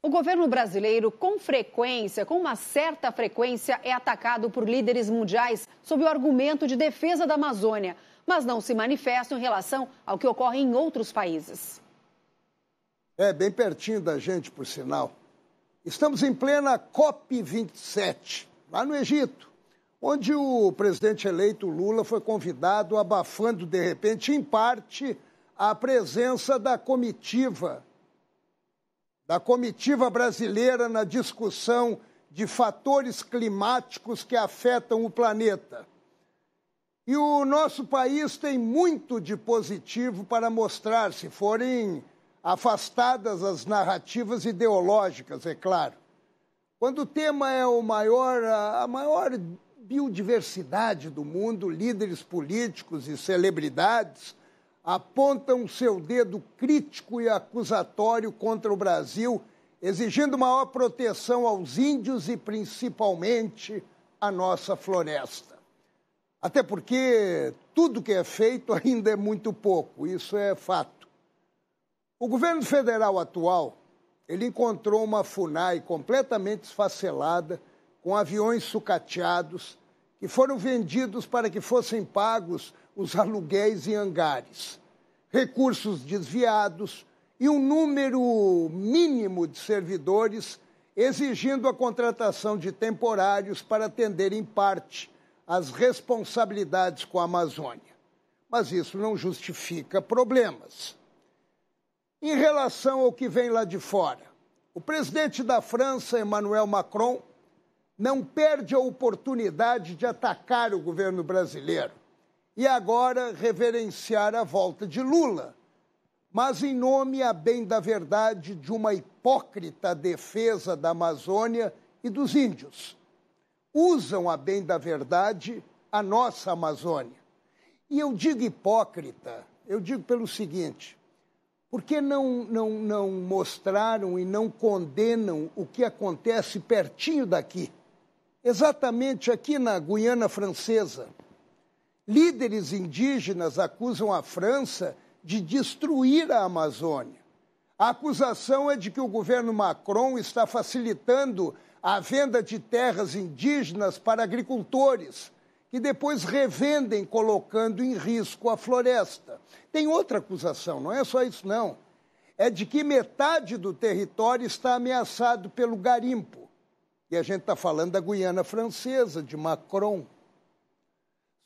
O governo brasileiro, com frequência, com uma certa frequência, é atacado por líderes mundiais sob o argumento de defesa da Amazônia, mas não se manifesta em relação ao que ocorre em outros países. É bem pertinho da gente, por sinal. Estamos em plena COP27, lá no Egito, onde o presidente eleito Lula foi convidado, abafando de repente, em parte, a presença da comitiva da comitiva brasileira na discussão de fatores climáticos que afetam o planeta. E o nosso país tem muito de positivo para mostrar, se forem afastadas as narrativas ideológicas, é claro. Quando o tema é o maior, a maior biodiversidade do mundo, líderes políticos e celebridades apontam seu dedo crítico e acusatório contra o Brasil, exigindo maior proteção aos índios e principalmente à nossa floresta. Até porque tudo que é feito ainda é muito pouco, isso é fato. O governo federal atual, ele encontrou uma FUNAI completamente esfacelada, com aviões sucateados, que foram vendidos para que fossem pagos os aluguéis e hangares recursos desviados e um número mínimo de servidores, exigindo a contratação de temporários para atender em parte as responsabilidades com a Amazônia. Mas isso não justifica problemas. Em relação ao que vem lá de fora, o presidente da França, Emmanuel Macron, não perde a oportunidade de atacar o governo brasileiro e agora reverenciar a volta de Lula, mas em nome, a bem da verdade, de uma hipócrita defesa da Amazônia e dos índios. Usam, a bem da verdade, a nossa Amazônia. E eu digo hipócrita, eu digo pelo seguinte: por que não, não, não mostraram e não condenam o que acontece pertinho daqui? Exatamente aqui na Guiana Francesa Líderes indígenas acusam a França de destruir a Amazônia. A acusação é de que o governo Macron está facilitando a venda de terras indígenas para agricultores, que depois revendem, colocando em risco a floresta. Tem outra acusação, não é só isso, não. É de que metade do território está ameaçado pelo garimpo. E a gente está falando da Guiana Francesa, de Macron.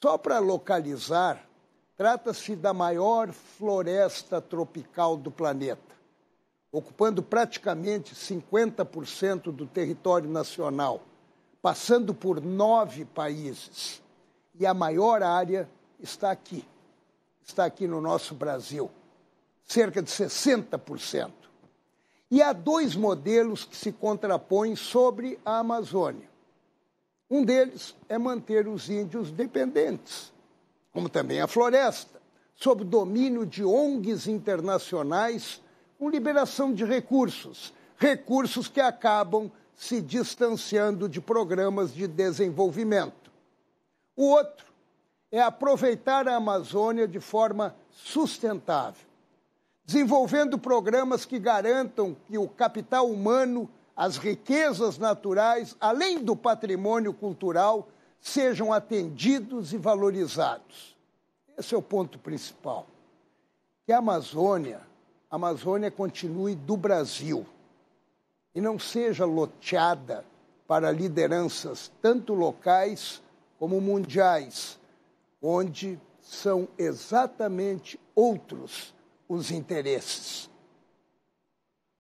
Só para localizar, trata-se da maior floresta tropical do planeta, ocupando praticamente 50% do território nacional, passando por nove países. E a maior área está aqui, está aqui no nosso Brasil, cerca de 60%. E há dois modelos que se contrapõem sobre a Amazônia. Um deles é manter os índios dependentes, como também a floresta, sob domínio de ONGs internacionais, com liberação de recursos, recursos que acabam se distanciando de programas de desenvolvimento. O outro é aproveitar a Amazônia de forma sustentável, desenvolvendo programas que garantam que o capital humano as riquezas naturais, além do patrimônio cultural, sejam atendidos e valorizados. Esse é o ponto principal. Que a Amazônia, a Amazônia continue do Brasil e não seja loteada para lideranças tanto locais como mundiais, onde são exatamente outros os interesses.